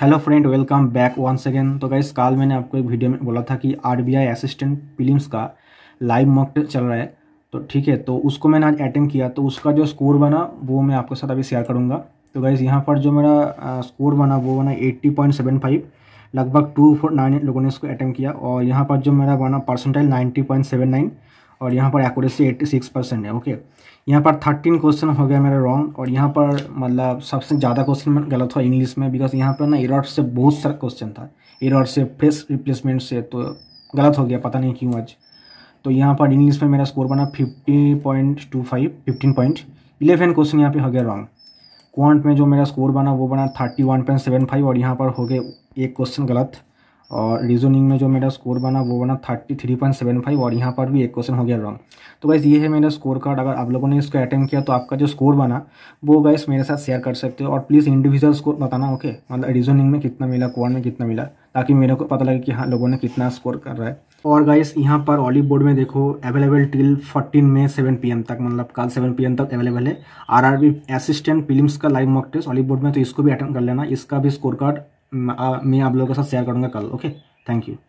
hello friend welcome back once again तो guys कल मैंने आपको एक वीडियो में बोला था कि आरबीआई असिस्टेंट फिल्मस का लाइव मॉक चल रहा है तो ठीक है तो उसको मैंने आज अटेंड किया तो उसका जो स्कोर बना वो मैं आपके साथ अभी शेयर करूँगा तो गाइस यहाँ पर जो मेरा स्कोर बना वो बना एट्टी पॉइंट सेवन फाइव लगभग टू फोर नाइन लोगों ने इसको अटैम्प किया और यहाँ पर जो मेरा बना percentage ninety point seven nine और यहाँ पर एक्यूरेसी सिक्स परसेंट है ओके यहाँ पर थर्टीन क्वेश्चन हो गया मेरा रॉन्ग और यहाँ पर मतलब सबसे ज़्यादा क्वेश्चन गलत हुआ इंग्लिश में बिकॉज यहाँ पर ना इराट से बहुत सारा क्वेश्चन था एरर से फेस रिप्लेसमेंट से तो गलत हो गया पता नहीं क्यों आज तो यहाँ पर इंग्लिश में मेरा स्कोर बना fifty point two five fifteen point eleven question यहाँ पे हो गया रॉन्ग क्वांट में जो मेरा स्कोर बना वो बना thirty one point seven five और यहाँ पर हो गए एक क्वेश्चन गलत और रीजनिंग में जो मेरा स्कोर बना वो बना thirty three point seven five और यहाँ पर भी एक क्वेश्चन हो गया रॉन्ग तो गैस ये है मेरा स्कोर कार्ड अगर आप लोगों ने इसको अटैम्प किया तो आपका जो स्कोर बना वो गैस मेरे साथ शेयर कर सकते हो और प्लीज़ इंडिविजुअल स्कोर बताना ओके मतलब रीजनिंग में कितना मिला कॉर्न में कितना मिला ताकि मेरे को पता लगे कि हाँ लोगों ने कितना स्कोर कर रहा है और गाइस यहाँ पर ऑलिव बोर्ड में देखो अवेलेबल टिल 14 में 7 पीएम तक मतलब कल 7 पीएम तक अवेलेबल है आरआरबी असिस्टेंट फिल्म्स का live mock test Oliveboard में तो इसको भी अटेंड कर लेना इसका भी स्कोर कार्ड मैं आप लोगों के साथ शेयर करूँगा कल ओके थैंक यू